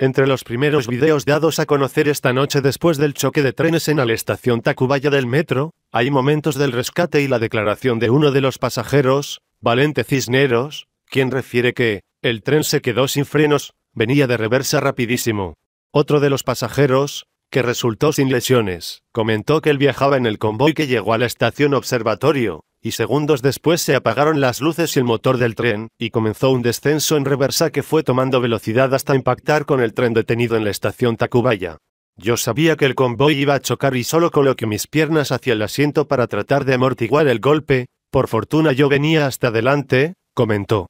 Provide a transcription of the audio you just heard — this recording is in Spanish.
Entre los primeros videos dados a conocer esta noche después del choque de trenes en la estación Tacubaya del metro, hay momentos del rescate y la declaración de uno de los pasajeros, Valente Cisneros, quien refiere que, el tren se quedó sin frenos, venía de reversa rapidísimo. Otro de los pasajeros, que resultó sin lesiones, comentó que él viajaba en el convoy que llegó a la estación observatorio, y segundos después se apagaron las luces y el motor del tren, y comenzó un descenso en reversa que fue tomando velocidad hasta impactar con el tren detenido en la estación Tacubaya. Yo sabía que el convoy iba a chocar y solo coloqué mis piernas hacia el asiento para tratar de amortiguar el golpe, por fortuna yo venía hasta adelante, comentó.